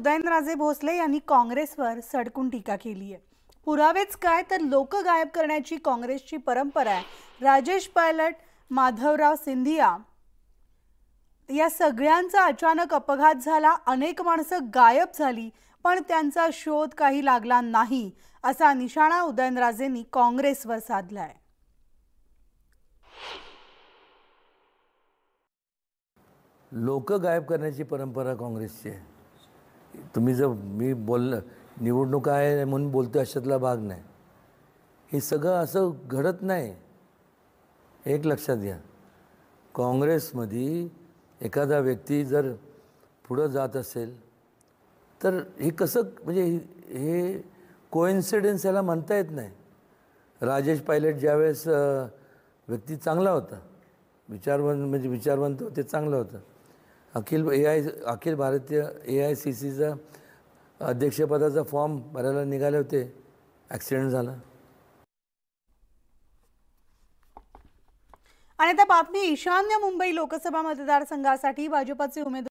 उदयनराजे भोसले यांनी काँग्रेसवर सडकून टीका केली आहे पुरावेच काय तर लोक गायब करण्याची काँग्रेसची परंपरा आहे राजेश पायलट माधवराव सिंधिया या सगळ्यांचा अचानक अपघात झाला अनेक माणसं गायब झाली पण त्यांचा शोध काही लागला नाही असा निशाणा उदयनराजेंनी काँग्रेसवर साधलाय लोक गायब करण्याची परंपरा काँग्रेसची आहे तुम्ही जर मी बोल निवडणूक आहे म्हणून बोलतो अशातला भाग नाही हे सगळं असं घडत नाही एक लक्षात घ्या काँग्रेसमध्ये एखादा व्यक्ती जर पुढं जात असेल तर हे कसं म्हणजे हे कोइन्सिडेन्स याला म्हणता येत नाही राजेश पायलट ज्यावेळेस व्यक्ती चांगला होता विचारवंत म्हणजे विचारवंत होते चांगलं होतं अखिल ए आय अखिल भारतीय ए आय सी सीचा अध्यक्षपदाचा फॉर्म भरायला निघाले होते ॲक्सिडेंट झाला आणि आता बातमी ईशान्य मुंबई लोकसभा मतदारसंघासाठी भाजपाचे उमेदवार